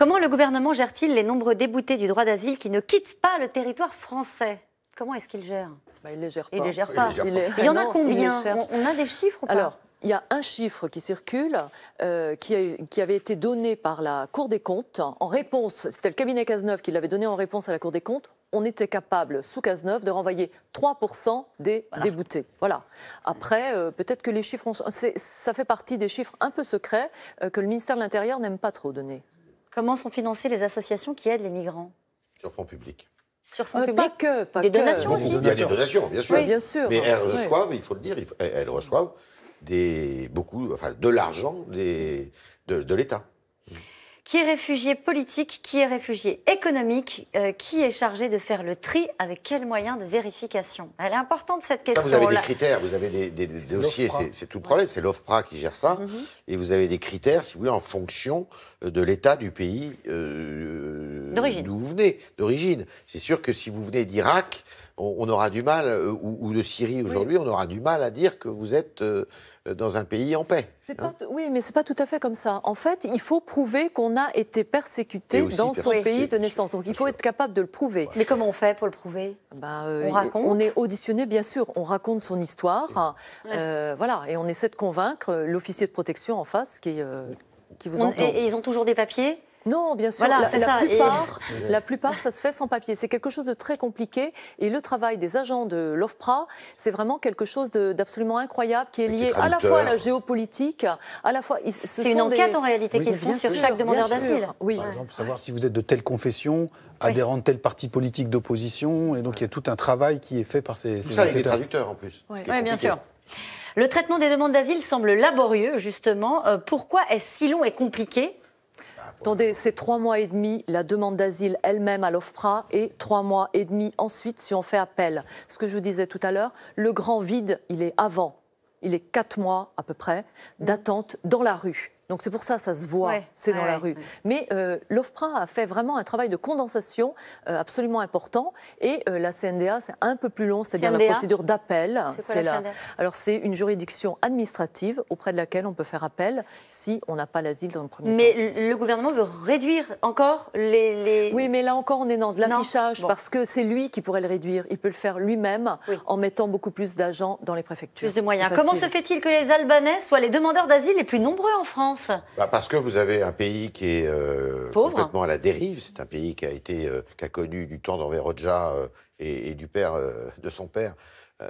Comment le gouvernement gère-t-il les nombreux déboutés du droit d'asile qui ne quittent pas le territoire français Comment est-ce qu'il gère bah, Il ne les gère pas. Il y en a combien on, a des chiffres ou pas Alors, il y a un chiffre qui circule, euh, qui, avait été donné par la Cour des comptes en réponse, c'était le cabinet Cazeneuve qui l'avait donné en réponse à la Cour des comptes, on était capable, sous Cazeneuve, de renvoyer 3% des déboutés. Voilà. Après, euh, peut-être que les chiffres ont... Ça fait partie des chiffres un peu secrets euh, que le ministère de l'Intérieur n'aime pas trop donner. Comment sont financées les associations qui aident les migrants Sur fonds publics. Sur fonds euh, publics Pas que. Pas des donations aussi Il y a des donations, bien sûr. Oui, bien sûr. Mais elles reçoivent, il faut le dire, elles reçoivent des, beaucoup, enfin, de l'argent de, de l'État qui est réfugié politique, qui est réfugié économique, euh, qui est chargé de faire le tri, avec quels moyens de vérification Elle est importante cette question. Ça, vous avez des critères, vous avez des, dossiers, c'est tout le problème, c'est l'OFPRA qui gère ça, mhm. et vous avez des critères, si vous voulez, en fonction euh, de l'état du pays euh, d'où vous venez, d'origine. C'est sûr que si vous venez d'Irak, on, aura du mal, euh, ou, de Syrie aujourd'hui, on aura du mal à dire que vous êtes euh, dans un pays en paix. Hein. oui, mais c'est pas tout à fait comme ça. En fait, il faut prouver qu'on a été persécuté dans son pays de naissance. Donc il faut être capable de le prouver. Mais comment on fait pour le prouver ben, euh, On est auditionné, bien sûr. On raconte son histoire. voilà, et on essaie de convaincre l'officier de protection en face qui, vous entend. et ils ont toujours des papiers non, bien sûr. la, Plupart, ça se fait sans papier. C'est quelque chose de très compliqué. Et le travail des agents de l'OFPRA, c'est vraiment quelque chose d'absolument incroyable qui est lié à la fois à la géopolitique, à la fois. C'est une enquête en réalité qui qu'ils font sur chaque demandeur d'asile. Oui. Par exemple, savoir si vous êtes de telle confession, adhérent de tel parti politique d'opposition. Et donc, il y a tout un travail qui est fait par ces. traducteurs en plus. Oui, bien sûr. Le traitement des demandes d'asile semble laborieux, justement. Euh, pourquoi est-ce si long et compliqué Attendez, c'est trois mois et demi la demande d'asile elle-même à l'OFPRA et trois mois et demi ensuite si on fait appel. Ce que je vous disais tout à l'heure, le grand vide, il est avant. Il est quatre mois à peu près d'attente dans la rue. Donc c'est pour ça, ça se voit, c'est dans la rue. Mais euh, l'OFPRA a fait vraiment un travail de condensation euh, absolument important. Et euh, la CNDA, c'est un peu plus long, c'est-à-dire la procédure d'appel. C'est là. Alors c'est une juridiction administrative auprès de laquelle on peut faire appel si on n'a pas l'asile dans le premier mais temps. Mais le gouvernement veut réduire encore les, Oui, mais là encore, on est dans de l'affichage parce que c'est lui qui pourrait le réduire. Il peut le faire lui-même en mettant beaucoup plus d'agents dans les préfectures. Plus de moyens. Comment se fait-il que les Albanais soient les demandeurs d'asile les plus nombreux en France bah, parce que vous avez un pays qui est euh, complètement à la dérive. C'est un pays qui a, été, euh, connu du temps d'Enver euh, et, du père de son père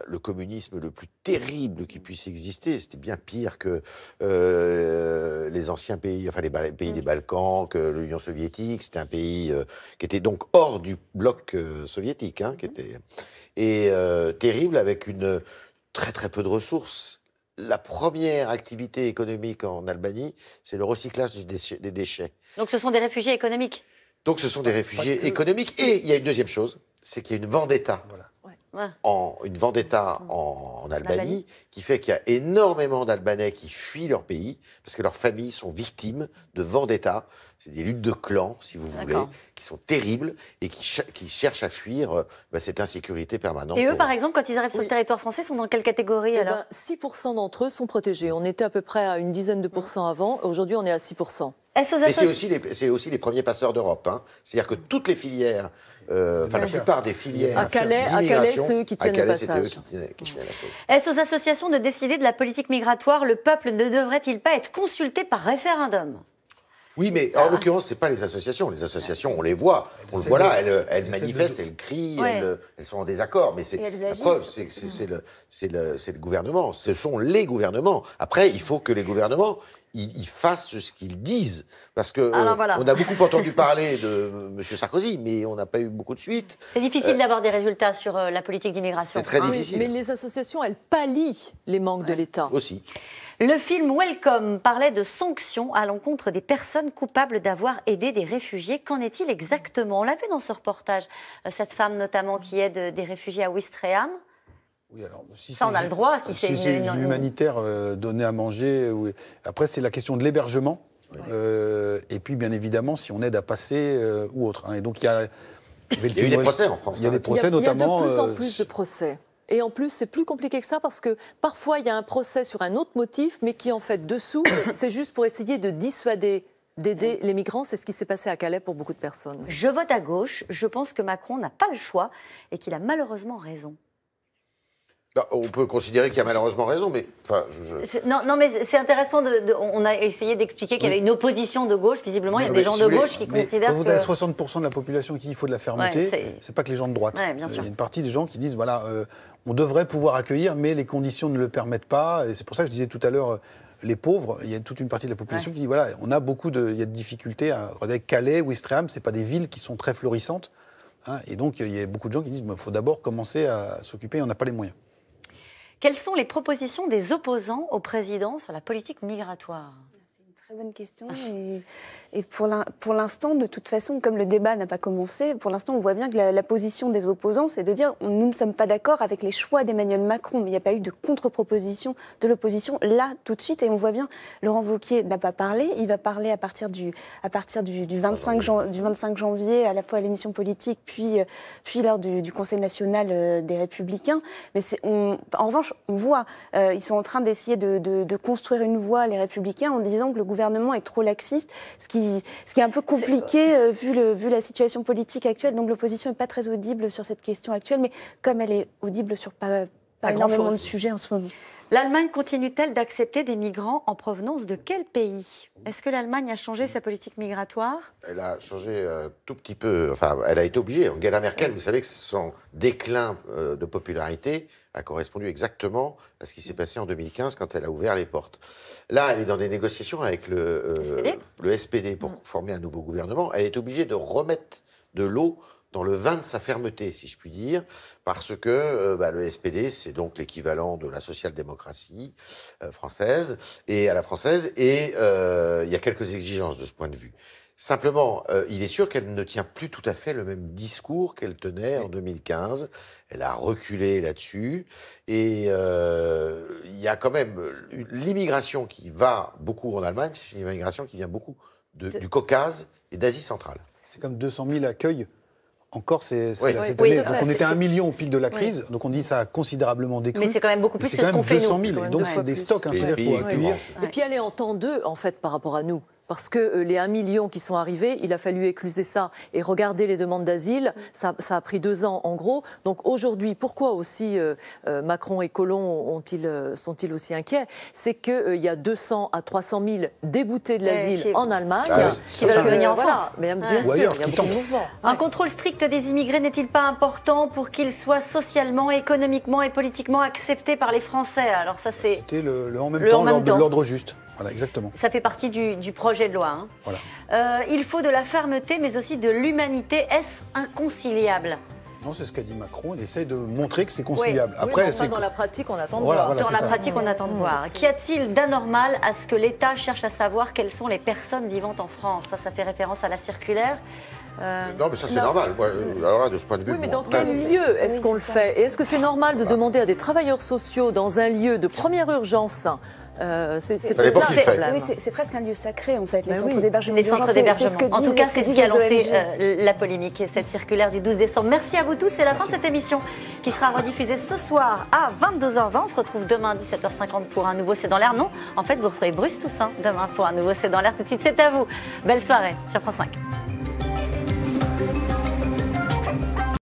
le communisme le plus terrible qui puisse exister. C'était bien pire que les anciens pays, enfin les pays mm. des Balkans, que l'Union soviétique. C'était un pays qui était donc hors du bloc soviétique, hein, qui mm. était et terrible avec une très très peu de ressources la première activité économique en Albanie, c'est le recyclage des déchets, Donc ce sont des réfugiés économiques donc ce sont des réfugiés économiques. Et il y a une deuxième chose, c'est qu'il y a une vendetta voilà en, une vendetta en, Albanie, qui fait qu'il y a énormément d'Albanais qui fuient leur pays parce que leurs familles sont victimes de vendetta. C'est des luttes de clans, si vous voulez, qui sont terribles et qui, cherchent à fuir euh, bah, cette insécurité permanente. Et eux, euh, par exemple, quand ils arrivent sur le territoire français, sont dans quelle catégorie eh alors 6% ben, d'entre eux sont protégés. On était à peu près à une dizaine de pourcents ah. avant. Aujourd'hui, on est à 6%. Et c'est aussi, les premiers passeurs d'Europe. Hein. C'est-à-dire que toutes les filières euh, enfin la plupart des filières. À Calais, à Calais ceux qui tiennent le passage. Est-ce aux associations de décider de la politique migratoire Le peuple ne devrait-il pas être consulté par référendum oui, mais ah. en l'occurrence, ce n'est pas les associations. Les associations, on les voit. On le voit là, elles, manifestent, elles crient, elles, sont en désaccord. Mais c'est la preuve, c'est le, gouvernement. Ce sont les gouvernements. Après, il faut que les gouvernements ils, fassent ce qu'ils disent. Parce que ah, euh, on a beaucoup entendu parler de euh, M. Sarkozy, mais on n'a pas eu beaucoup de suite. C'est difficile euh, d'avoir des résultats sur la politique d'immigration. C'est très ah difficile. mais les associations, elles pallient les manques de l'État. Aussi. Le film Welcome parlait de sanctions à l'encontre des personnes coupables d'avoir aidé des réfugiés. Qu'en est-il exactement On l'a vu dans ce reportage, euh, cette femme notamment qui aide euh, des réfugiés à Ouistreham. Oui, alors, si ça, on a le droit, si, c'est une, humanitaire euh, donner à manger. Après, c'est la question de l'hébergement. et puis, bien évidemment, si on aide à passer ou autre. Hein. Et donc, il y a. Il eu des procès en France. notamment. Hein. Il y a de plus en plus de procès. Et en plus, c'est plus compliqué que ça parce que parfois, il y a un procès sur un autre motif, mais qui en fait dessous, c'est juste pour essayer de dissuader d'aider les migrants. C'est ce qui s'est passé à Calais pour beaucoup de personnes. Je vote à gauche. Je pense que Macron n'a pas le choix et qu'il a malheureusement raison. Ah, on peut considérer qu'il y a malheureusement raison, mais. Enfin, Non, non, mais c'est intéressant. De, on a essayé d'expliquer qu'il y avait une opposition de gauche. Visiblement, il y a des gens de gauche qui considèrent. vous avez 60% de la population qui dit qu'il faut de la fermeté, c'est pas que les gens de droite. Il y a une partie des gens qui disent voilà, euh, on devrait pouvoir accueillir, mais les conditions ne le permettent pas. Et c'est pour ça que je disais tout à l'heure euh, les pauvres, il y a toute une partie de la population qui dit voilà, on a beaucoup de, il y a de difficultés. À, regardez, Calais, Ouistreham, ce pas des villes qui sont très florissantes. Hein. et donc, il y a beaucoup de gens qui disent il faut d'abord commencer à s'occuper, on n'a pas les moyens. Quelles sont les propositions des opposants au président sur la politique migratoire Très bonne question. Et, pour l'instant, de toute façon, comme le débat n'a pas commencé, pour l'instant, on voit bien que la, position des opposants, c'est de dire nous ne sommes pas d'accord avec les choix d'Emmanuel Macron. Mais il n'y a pas eu de contre-proposition de l'opposition là, tout de suite. Et on voit bien, Laurent Vauquier n'a pas parlé. Il va parler à partir du, à partir du, 25, du 25 janvier, à la fois à l'émission politique, puis, puis lors du, Conseil national euh, des Républicains. Mais en revanche, on voit, euh, ils sont en train d'essayer de construire une voie, les Républicains, en disant que le gouvernement gouvernement est trop laxiste, ce qui, est un peu compliqué euh, vu, le, vu la situation politique actuelle. Donc l'opposition n'est pas très audible sur cette question actuelle, mais comme elle est audible sur pas, énormément de sujets en ce moment. L'Allemagne continue-t-elle d'accepter des migrants en provenance de quel pays Est-ce que l'Allemagne a changé sa politique migratoire Elle a changé un euh, tout petit peu, enfin elle a été obligée. Angela Merkel, vous savez que son déclin euh, de popularité a correspondu exactement à ce qui s'est passé en 2015 quand elle a ouvert les portes. Là, elle est dans des négociations avec le, euh, SPD. pour former un nouveau gouvernement. Elle est obligée de remettre de l'eau dans le vin de sa fermeté, si je puis dire, parce que euh, bah, le SPD, c'est donc l'équivalent de la social-démocratie euh, française et à la française, et euh, il y a quelques exigences de ce point de vue. Simplement, il est sûr qu'elle ne tient plus tout à fait le même discours qu'elle tenait en 2015. Elle a reculé là-dessus. Et il y a quand même l'immigration qui va beaucoup en Allemagne, c'est une immigration qui vient beaucoup du Caucase et d'Asie centrale. C'est comme 200 000 accueils encore, c'est oui. cette année. donc on était à un million au pic de la crise, donc on dit ça a considérablement décru. Mais c'est quand même beaucoup plus. que ce qu'on fait. 200 000, donc c'est des stocks, hein, c'est-à-dire qu'il faut accueillir. Et puis elle est en temps 2, en fait, par rapport à nous parce que euh, les 1 million qui sont arrivés, il a fallu écluser ça et regarder les demandes d'asile. Mm. Ça, a pris deux ans en gros. Donc aujourd'hui, pourquoi aussi euh, euh, Macron et Colomb sont-ils aussi inquiets C'est qu'il y a 200 à 300 000 déboutés de eh, l'asile en Allemagne ah qui veulent venir en France. mais bien sûr, Un contrôle strict des immigrés n'est-il pas important pour qu'ils soient socialement, économiquement et politiquement acceptés par les Français Alors ça, c'est en même temps » temps, l'ordre juste exactement. Ça fait partie du, projet de loi. Hein. Euh, il faut de la fermeté, mais aussi de l'humanité. Est-ce inconciliable non, c'est ce qu'a dit Macron. Il essaie de montrer que c'est conciliable. Après, c'est dans la pratique, on attend de voir. dans la pratique, on attend de mmh. voir. Qu'y a-t-il d'anormal à ce que l'État cherche à savoir quelles sont les personnes vivantes en France Ça, ça fait référence à la circulaire. Euh, non, mais ça c'est normal. alors là, de ce point de vue. Oui, mais dans quel lieu est-ce qu'on le fait Et est-ce que c'est normal de demander à des travailleurs sociaux dans un lieu de première urgence euh, c'est presque un lieu sacré, en fait, les bah centres d'hébergement. En tout cas, c'est ce qui a lancé euh, la polémique et cette circulaire du 12 décembre. Merci à vous tous. C'est la fin de cette émission qui sera rediffusée ce soir à 22h20. On se retrouve demain à 17h50 pour un nouveau C'est dans l'air. Non, en fait, vous recevez Bruce Toussaint demain pour un nouveau C'est dans l'air. Tout de suite, c'est à vous. Belle soirée sur France 5.